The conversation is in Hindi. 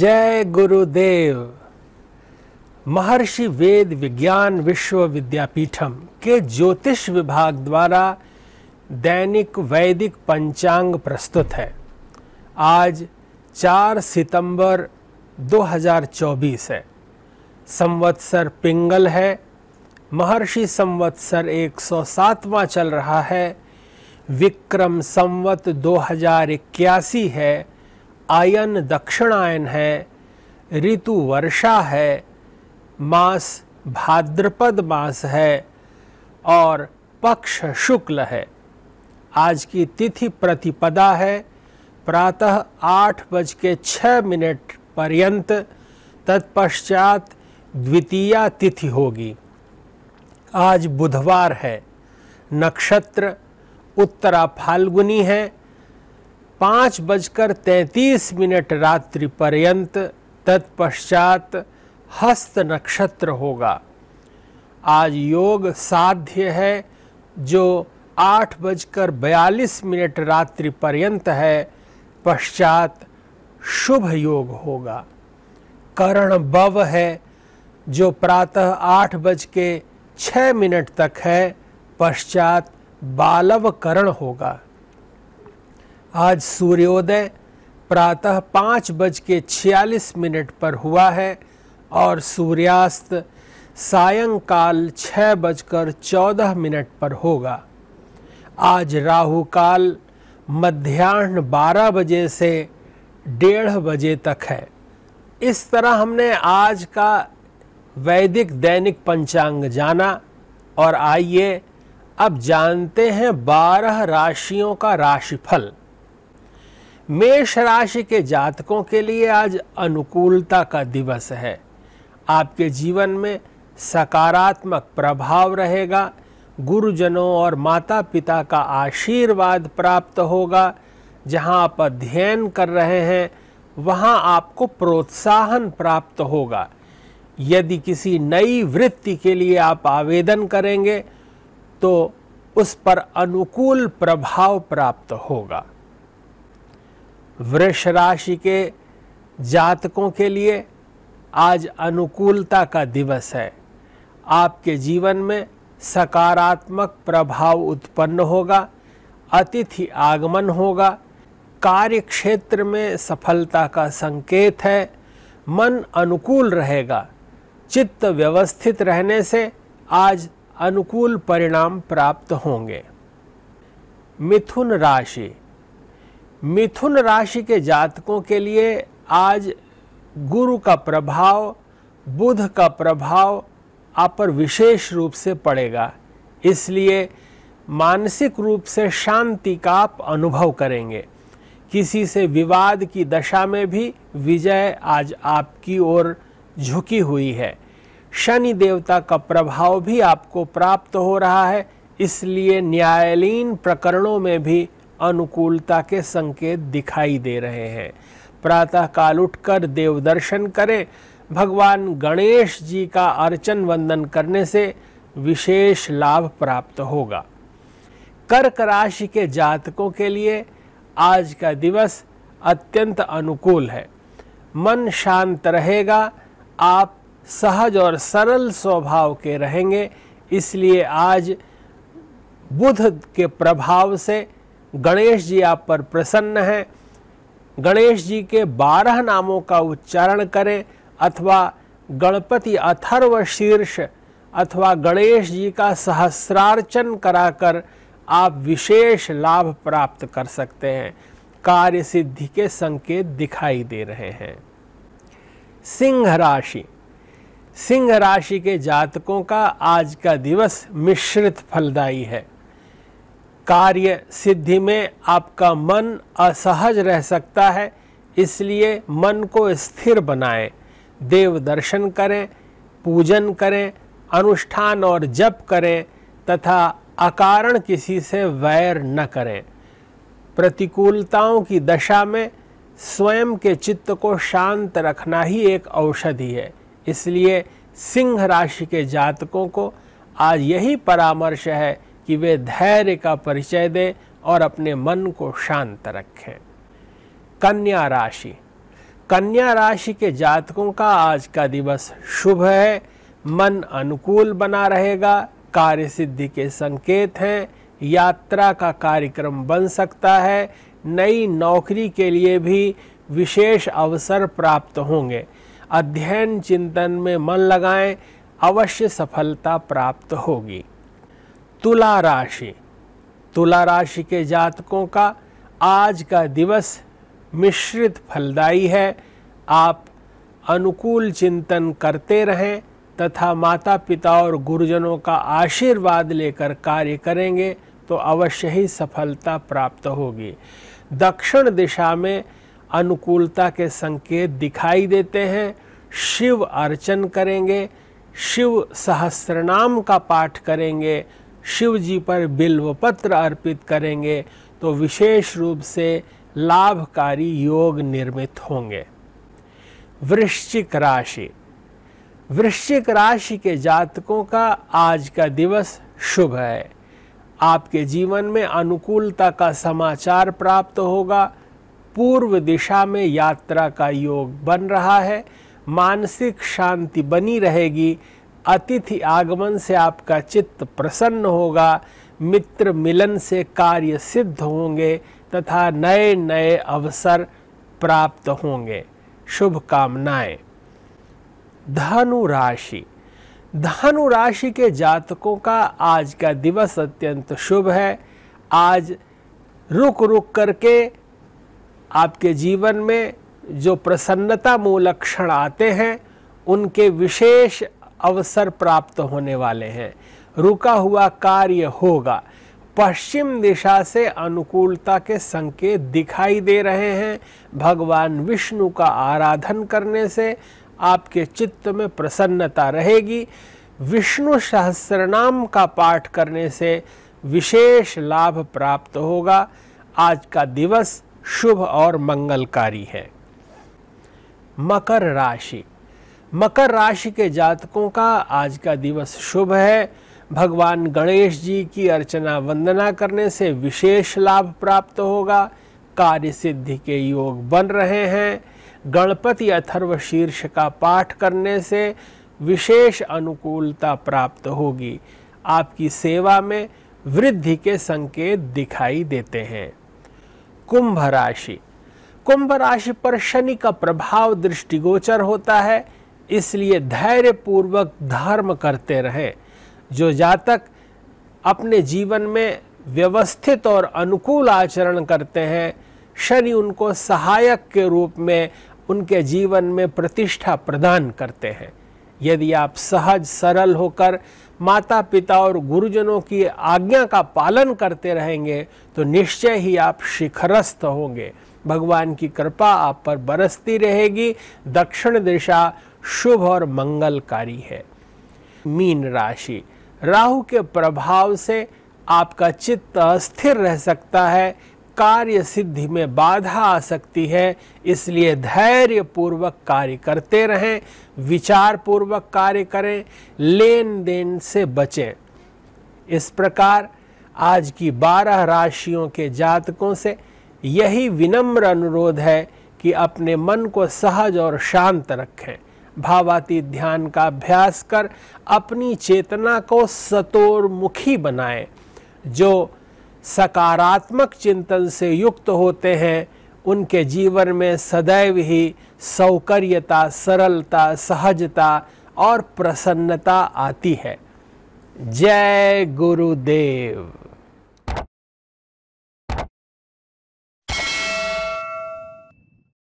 जय गुरुदेव महर्षि वेद विज्ञान विश्वविद्यापीठम के ज्योतिष विभाग द्वारा दैनिक वैदिक पंचांग प्रस्तुत है आज 4 सितंबर 2024 है संवत्सर पिंगल है महर्षि संवत्सर 107वां चल रहा है विक्रम संवत दो है आयन दक्षिणायन है ऋतु वर्षा है मास भाद्रपद मास है और पक्ष शुक्ल है आज की तिथि प्रतिपदा है प्रातः आठ बज के छः मिनट पर्यंत तत्पश्चात द्वितीय तिथि होगी आज बुधवार है नक्षत्र उत्तरा फाल्गुनी है पाँच बजकर तैंतीस मिनट रात्रि पर्यंत तत्पश्चात हस्त नक्षत्र होगा आज योग साध्य है जो आठ बजकर बयालीस मिनट रात्रि पर्यंत है पश्चात शुभ योग होगा करण बव है जो प्रातः आठ बज के छः मिनट तक है पश्चात बालव करण होगा आज सूर्योदय प्रातः पाँच बज के छियालीस मिनट पर हुआ है और सूर्यास्त सायंकाल छः बजकर चौदह मिनट पर होगा आज राहु काल मध्यान्ह बारह बजे से डेढ़ बजे तक है इस तरह हमने आज का वैदिक दैनिक पंचांग जाना और आइए अब जानते हैं बारह राशियों का राशिफल मेष राशि के जातकों के लिए आज अनुकूलता का दिवस है आपके जीवन में सकारात्मक प्रभाव रहेगा गुरुजनों और माता पिता का आशीर्वाद प्राप्त होगा जहां आप अध्ययन कर रहे हैं वहां आपको प्रोत्साहन प्राप्त होगा यदि किसी नई वृत्ति के लिए आप आवेदन करेंगे तो उस पर अनुकूल प्रभाव प्राप्त होगा वृष राशि के जातकों के लिए आज अनुकूलता का दिवस है आपके जीवन में सकारात्मक प्रभाव उत्पन्न होगा अतिथि आगमन होगा कार्य क्षेत्र में सफलता का संकेत है मन अनुकूल रहेगा चित्त व्यवस्थित रहने से आज अनुकूल परिणाम प्राप्त होंगे मिथुन राशि मिथुन राशि के जातकों के लिए आज गुरु का प्रभाव बुध का प्रभाव आप पर विशेष रूप से पड़ेगा इसलिए मानसिक रूप से शांति का आप अनुभव करेंगे किसी से विवाद की दशा में भी विजय आज आपकी ओर झुकी हुई है शनि देवता का प्रभाव भी आपको प्राप्त हो रहा है इसलिए न्यायालयीन प्रकरणों में भी अनुकूलता के संकेत दिखाई दे रहे हैं प्रातः काल उठकर देव दर्शन करें भगवान गणेश जी का अर्चन वंदन करने से विशेष लाभ प्राप्त होगा कर्क राशि के जातकों के लिए आज का दिवस अत्यंत अनुकूल है मन शांत रहेगा आप सहज और सरल स्वभाव के रहेंगे इसलिए आज बुध के प्रभाव से गणेश जी आप पर प्रसन्न हैं गणेश जी के बारह नामों का उच्चारण करें अथवा गणपति अथर्व शीर्ष अथवा गणेश जी का सहस्रार्चन कराकर आप विशेष लाभ प्राप्त कर सकते हैं कार्य सिद्धि के संकेत दिखाई दे रहे हैं सिंह राशि सिंह राशि के जातकों का आज का दिवस मिश्रित फलदायी है कार्य सिद्धि में आपका मन असहज रह सकता है इसलिए मन को स्थिर बनाएं देव दर्शन करें पूजन करें अनुष्ठान और जप करें तथा अकारण किसी से वैर न करें प्रतिकूलताओं की दशा में स्वयं के चित्त को शांत रखना ही एक औषधि है इसलिए सिंह राशि के जातकों को आज यही परामर्श है कि वे धैर्य का परिचय दें और अपने मन को शांत रखें कन्या राशि कन्या राशि के जातकों का आज का दिवस शुभ है मन अनुकूल बना रहेगा कार्य सिद्धि के संकेत हैं यात्रा का कार्यक्रम बन सकता है नई नौकरी के लिए भी विशेष अवसर प्राप्त होंगे अध्ययन चिंतन में मन लगाएं अवश्य सफलता प्राप्त होगी तुला राशि तुला राशि के जातकों का आज का दिवस मिश्रित फलदायी है आप अनुकूल चिंतन करते रहें तथा माता पिता और गुरुजनों का आशीर्वाद लेकर कार्य करेंगे तो अवश्य ही सफलता प्राप्त होगी दक्षिण दिशा में अनुकूलता के संकेत दिखाई देते हैं शिव अर्चन करेंगे शिव सहस्रनाम का पाठ करेंगे शिव जी पर बिल्व पत्र अर्पित करेंगे तो विशेष रूप से लाभकारी योग निर्मित होंगे वृश्चिक राशि वृश्चिक राशि के जातकों का आज का दिवस शुभ है आपके जीवन में अनुकूलता का समाचार प्राप्त होगा पूर्व दिशा में यात्रा का योग बन रहा है मानसिक शांति बनी रहेगी अतिथि आगमन से आपका चित्त प्रसन्न होगा मित्र मिलन से कार्य सिद्ध होंगे तथा नए नए अवसर प्राप्त होंगे शुभकामनाएं धनु राशि धनु राशि के जातकों का आज का दिवस अत्यंत शुभ है आज रुक रुक करके आपके जीवन में जो प्रसन्नता मूलक क्षण आते हैं उनके विशेष अवसर प्राप्त होने वाले हैं रुका हुआ कार्य होगा पश्चिम दिशा से अनुकूलता के संकेत दिखाई दे रहे हैं भगवान विष्णु का आराधन करने से आपके चित्त में प्रसन्नता रहेगी विष्णु सहस्रनाम का पाठ करने से विशेष लाभ प्राप्त होगा आज का दिवस शुभ और मंगलकारी है मकर राशि मकर राशि के जातकों का आज का दिवस शुभ है भगवान गणेश जी की अर्चना वंदना करने से विशेष लाभ प्राप्त होगा कार्य सिद्धि के योग बन रहे हैं गणपति अथर्व शीर्ष का पाठ करने से विशेष अनुकूलता प्राप्त होगी आपकी सेवा में वृद्धि के संकेत दिखाई देते हैं कुंभ राशि कुंभ राशि पर शनि का प्रभाव दृष्टिगोचर होता है इसलिए धैर्य पूर्वक धर्म करते रहें जो जातक अपने जीवन में व्यवस्थित और अनुकूल आचरण करते हैं शनि उनको सहायक के रूप में उनके जीवन में प्रतिष्ठा प्रदान करते हैं यदि आप सहज सरल होकर माता पिता और गुरुजनों की आज्ञा का पालन करते रहेंगे तो निश्चय ही आप शिखरस्थ होंगे भगवान की कृपा आप पर बरसती रहेगी दक्षिण दिशा शुभ और मंगलकारी है मीन राशि राहु के प्रभाव से आपका चित्त अस्थिर रह सकता है कार्य सिद्धि में बाधा आ सकती है इसलिए धैर्य पूर्वक कार्य करते रहें विचार पूर्वक कार्य करें लेन देन से बचें इस प्रकार आज की बारह राशियों के जातकों से यही विनम्र अनुरोध है कि अपने मन को सहज और शांत रखें भावाती ध्यान का अभ्यास कर अपनी चेतना को सतोर्मुखी बनाए जो सकारात्मक चिंतन से युक्त होते हैं उनके जीवन में सदैव ही सौकर्यता सरलता सहजता और प्रसन्नता आती है जय गुरुदेव